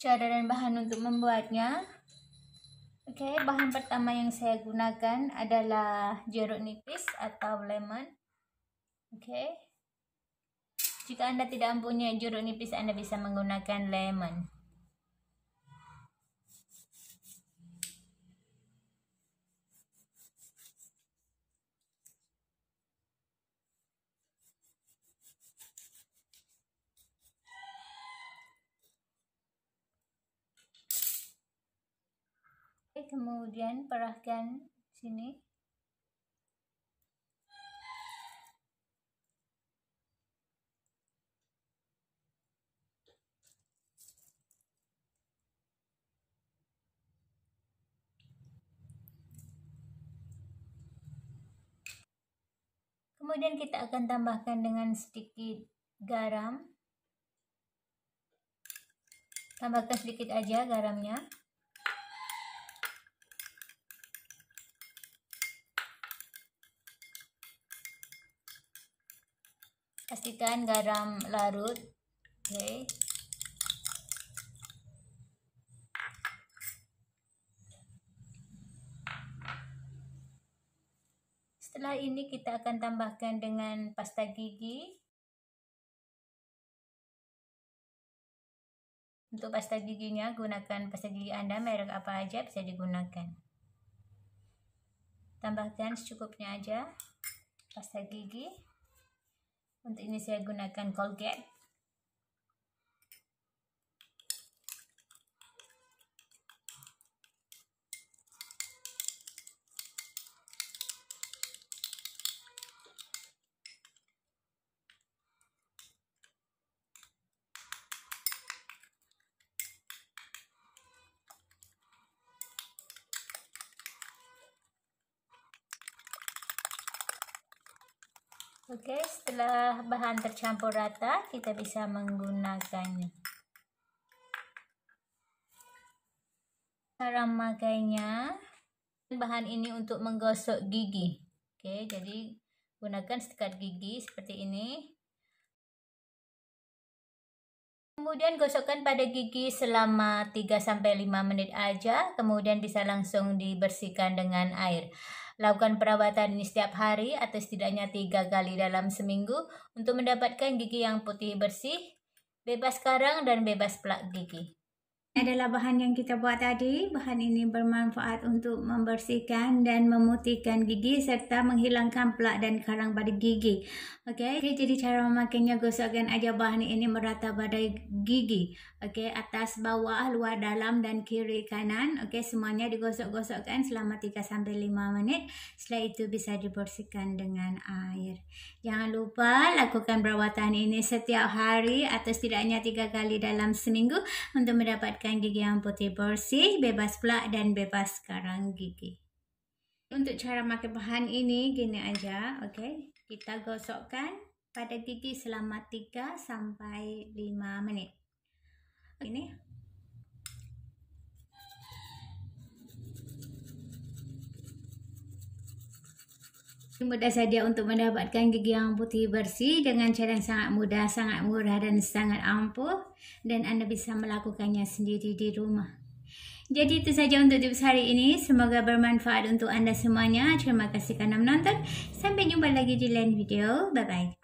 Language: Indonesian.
cara dan bahan untuk membuatnya Oke, okay, bahan pertama yang saya gunakan adalah jeruk nipis atau lemon. Oke. Okay. Jika Anda tidak mempunyai jeruk nipis, Anda bisa menggunakan lemon. Oke, eh, kemudian perahkan sini. Kemudian kita akan tambahkan dengan sedikit garam. Tambahkan sedikit aja garamnya. Pastikan garam larut. Oke. Okay. Setelah ini kita akan tambahkan dengan pasta gigi. Untuk pasta giginya gunakan pasta gigi Anda merek apa aja bisa digunakan. Tambahkan secukupnya aja pasta gigi. Untuk ini saya gunakan Colgate. Oke, setelah bahan tercampur rata, kita bisa menggunakannya. Cara memakainya, bahan ini untuk menggosok gigi. Oke, jadi gunakan sikat gigi seperti ini. Kemudian gosokkan pada gigi selama 3-5 menit aja, kemudian bisa langsung dibersihkan dengan air. Lakukan perawatan ini setiap hari atau setidaknya tiga kali dalam seminggu untuk mendapatkan gigi yang putih bersih, bebas karang, dan bebas plak gigi. adalah bahan yang kita buat tadi. Bahan ini bermanfaat untuk membersihkan dan memutihkan gigi serta menghilangkan plak dan karang pada gigi. Okey, okay, jadi cara memakainya gosokkan aja bahan ini merata pada gigi. Okey, atas, bawah, luar, dalam dan kiri kanan. Okey, semuanya digosok-gosokkan selama 3 sampai 5 minit. Setelah itu bisa dibersihkan dengan air. Jangan lupa lakukan perawatan ini setiap hari atau setidaknya 3 kali dalam seminggu untuk mendapat dapatkan gigi yang putih bersih, bebas plak dan bebas karang gigi. Untuk cara makan bahan ini, gini aja, okay? Kita gosokkan pada gigi selama 3 sampai 5 minit. Ini, Mudah saja untuk mendapatkan gigi yang putih bersih dengan cara yang sangat mudah, sangat murah dan sangat ampuh dan anda bisa melakukannya sendiri di rumah. Jadi itu saja untuk tips hari ini. Semoga bermanfaat untuk anda semuanya. Terima kasih kerana menonton. Sampai jumpa lagi di lain video. Bye bye.